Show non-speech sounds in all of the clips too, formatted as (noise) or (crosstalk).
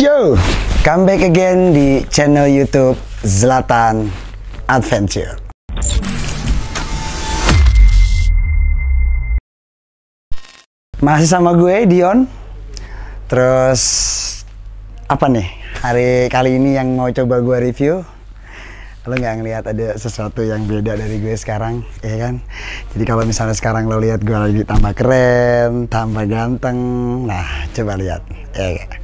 Yo, come back again di channel YouTube Zlatan Adventure. Masih sama gue Dion. Terus apa nih hari kali ini yang mau coba gue review? Lo nggak ngelihat ada sesuatu yang beda dari gue sekarang, ya kan? Jadi kalau misalnya sekarang lo lihat gue lagi tambah keren, tambah ganteng, nah coba lihat, ya. Kan?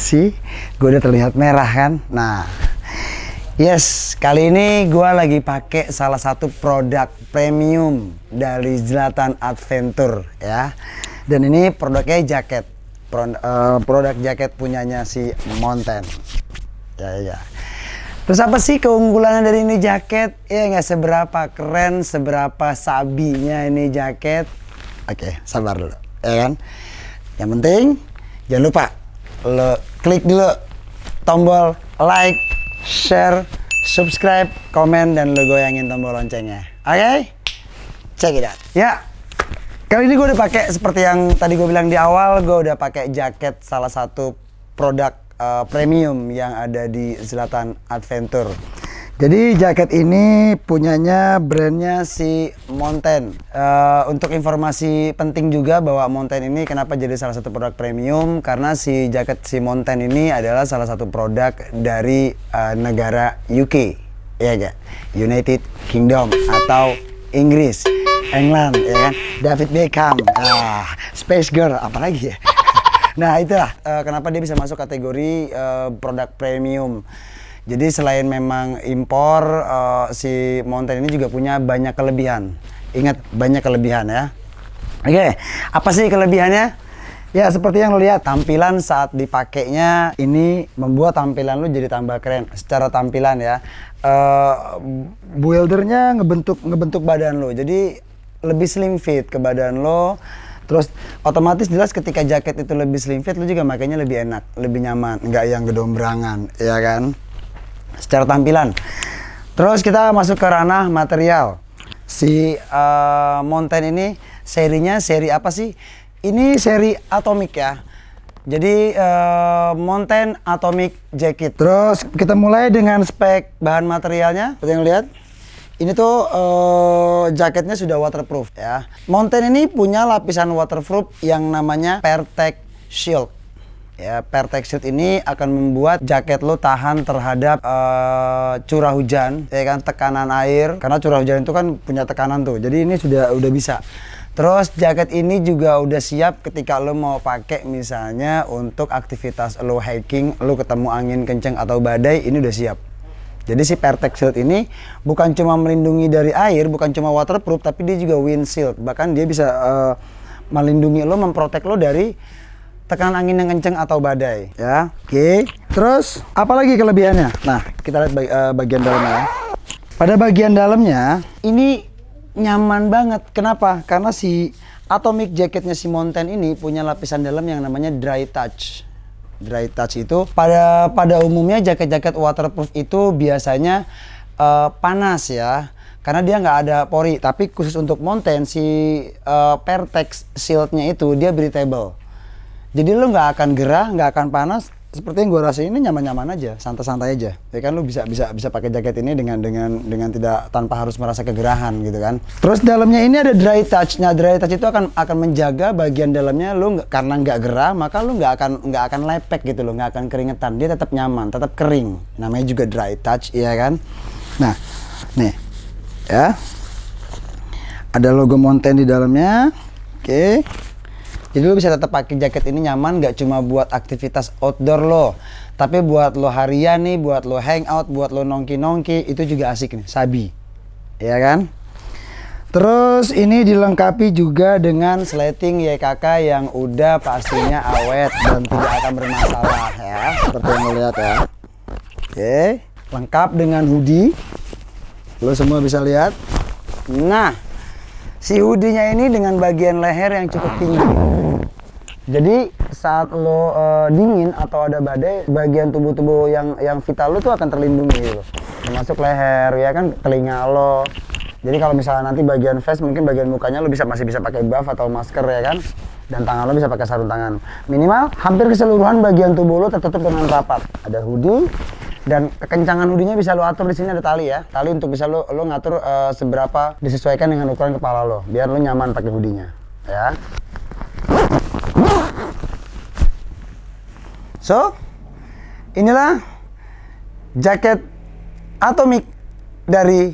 sih gue udah terlihat merah kan nah yes kali ini gue lagi pakai salah satu produk premium dari Zlatan Adventure ya dan ini produknya jaket Pro, uh, produk jaket punyanya si Mountain ya, ya ya terus apa sih keunggulannya dari ini jaket ya nggak seberapa keren seberapa sabinya ini jaket oke sabar dulu ya kan yang penting jangan lupa lo klik dulu tombol like, share, subscribe, komen dan lo goyangin tombol loncengnya. Oke? Okay? Check it out. Ya. Kali ini gue udah pakai seperti yang tadi gue bilang di awal, gue udah pakai jaket salah satu produk uh, premium yang ada di Selatan Adventure. Jadi jaket ini punyanya brandnya si Mountain. Uh, untuk informasi penting juga bahwa Mountain ini kenapa jadi salah satu produk premium karena si jaket si Mountain ini adalah salah satu produk dari uh, negara UK, ya gak? United Kingdom atau Inggris, England, ya kan? David Beckham, uh, Space Girl, apalagi ya? (laughs) nah itulah uh, kenapa dia bisa masuk kategori uh, produk premium. Jadi selain memang impor, uh, si Mountain ini juga punya banyak kelebihan. Ingat banyak kelebihan ya. Oke, okay. apa sih kelebihannya? Ya seperti yang lo lihat tampilan saat dipakainya ini membuat tampilan lo jadi tambah keren secara tampilan ya. Uh, buildernya ngebentuk ngebentuk badan lo jadi lebih slim fit ke badan lo. Terus otomatis jelas ketika jaket itu lebih slim fit lo juga makanya lebih enak, lebih nyaman, nggak yang gedombrangan, ya kan? secara tampilan. Terus kita masuk ke ranah material. Si uh, mountain ini serinya seri apa sih? Ini seri Atomic ya. Jadi uh, mountain atomic jacket. Terus kita mulai dengan spek bahan materialnya. Seperti yang lihat. Ini tuh uh, jaketnya sudah waterproof ya. Mountain ini punya lapisan waterproof yang namanya Pertec Shield Ya, pertex suit ini akan membuat jaket lo tahan terhadap uh, curah hujan, ya kan tekanan air. Karena curah hujan itu kan punya tekanan tuh. Jadi ini sudah udah bisa. Terus jaket ini juga udah siap ketika lo mau pakai misalnya untuk aktivitas lo hiking, lo ketemu angin kenceng atau badai, ini udah siap. Jadi si Pertex Shield ini bukan cuma melindungi dari air, bukan cuma waterproof, tapi dia juga windshield. Bahkan dia bisa uh, melindungi lo, memprotek lo dari tekanan angin yang kenceng atau badai ya oke okay. terus lagi kelebihannya nah kita lihat bag, uh, bagian dalamnya pada bagian dalamnya ini nyaman banget kenapa karena si atomic jacketnya si mountain ini punya lapisan dalam yang namanya dry touch dry touch itu pada pada umumnya jaket-jaket waterproof itu biasanya uh, panas ya karena dia nggak ada pori tapi khusus untuk mountain si uh, Pertex shieldnya itu dia breathable jadi lu nggak akan gerah nggak akan panas seperti yang gue rasain ini nyaman-nyaman aja santai-santai aja ya kan lu bisa bisa bisa pakai jaket ini dengan dengan dengan tidak tanpa harus merasa kegerahan gitu kan terus dalamnya ini ada dry touch nah dry touch itu akan akan menjaga bagian dalamnya lu karena nggak gerah maka lu nggak akan nggak akan lepek gitu lo, nggak akan keringetan dia tetap nyaman tetap kering namanya juga dry touch ya kan nah nih ya ada logo mountain di dalamnya oke jadi lo bisa tetap pakai jaket ini nyaman gak cuma buat aktivitas outdoor lo, tapi buat lo harian nih, buat lo hangout, buat lo nongki-nongki itu juga asik nih, sabi. Ya kan? Terus ini dilengkapi juga dengan sleting YKK yang udah pastinya awet dan tidak akan bermasalah ya, seperti yang lo lihat ya. Oke, lengkap dengan hoodie. Lo semua bisa lihat. Nah, si hoodie-nya ini dengan bagian leher yang cukup tinggi. Jadi saat lo uh, dingin atau ada badai, bagian tubuh-tubuh yang yang vital lo tuh akan terlindungi gitu. Termasuk leher ya kan, telinga lo. Jadi kalau misalnya nanti bagian face mungkin bagian mukanya lo bisa masih bisa pakai buff atau masker ya kan. Dan tangan lo bisa pakai sarung tangan. Minimal hampir keseluruhan bagian tubuh lo tertutup dengan rapat. Ada hoodie dan kekencangan hoodie bisa lo atur di sini ada tali ya. Tali untuk bisa lo lo ngatur uh, seberapa disesuaikan dengan ukuran kepala lo biar lo nyaman pakai hoodie ya. So, inilah jaket atomik dari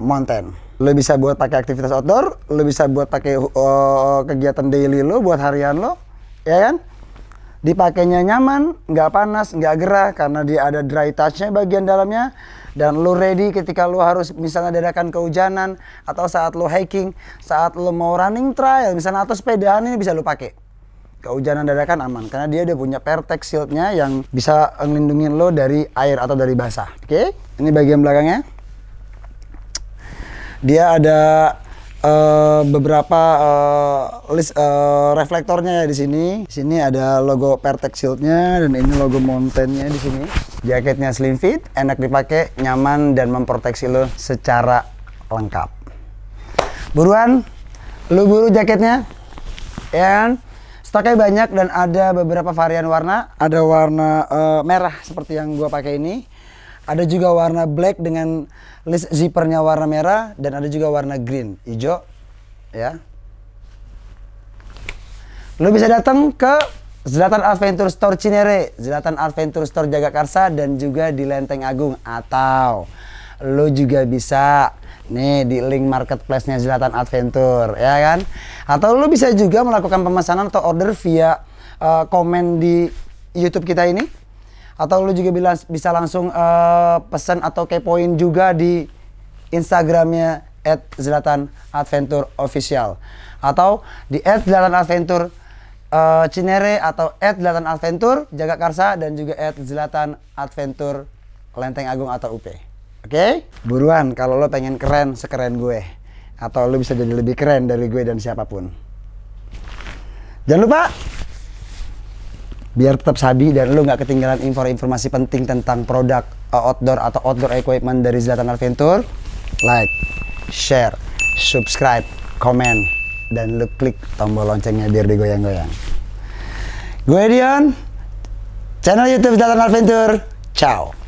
mountain. Lo bisa buat pakai aktivitas outdoor, lo bisa buat pakai uh, kegiatan daily lo, buat harian lo, ya kan? Dipakainya nyaman, nggak panas, nggak gerah karena dia ada dry touch-nya bagian dalamnya dan lo ready ketika lo harus misalnya dadakan kehujanan atau saat lo hiking, saat lo mau running trail misalnya atau sepedaan ini bisa lo pakai kehujanan dadakan aman karena dia udah punya Pertex shieldnya yang bisa ngelindungin lo dari air atau dari basah oke okay? ini bagian belakangnya dia ada uh, beberapa uh, list uh, reflektornya ya di sini. Di sini ada logo Pertex Shield-nya dan ini logo Mountain-nya di sini. Jaketnya slim fit, enak dipakai, nyaman dan memproteksi lo secara lengkap. Buruan, lu buru jaketnya. Ya And Stoknya banyak dan ada beberapa varian warna. Ada warna uh, merah seperti yang gua pakai ini. Ada juga warna black dengan list zippernya warna merah dan ada juga warna green, hijau ya. lo bisa datang ke Zlatan Adventure Store Cinere, Zlatan Adventure Store Jagakarsa dan juga di Lenteng Agung atau lo juga bisa nih di link marketplace-nya Zlatan Adventure ya kan atau lo bisa juga melakukan pemesanan atau order via uh, komen di YouTube kita ini atau lo juga bila, bisa langsung uh, eh, pesan atau kepoin juga di Instagramnya at Zlatan Adventure Official atau di at Zlatan Adventure uh, Cinere atau at Zlatan Adventure Jagakarsa dan juga at Zlatan Adventure Lenteng Agung atau UP. Oke? Okay? Buruan kalau lo pengen keren sekeren gue. Atau lo bisa jadi lebih keren dari gue dan siapapun. Jangan lupa biar tetap sabi dan lo nggak ketinggalan info-informasi penting tentang produk eh, outdoor atau outdoor equipment dari Zlatan Adventure, like, share, subscribe, komen, dan lo klik tombol loncengnya biar digoyang-goyang. Gue Dion, channel YouTube Zlatan Adventure, ciao.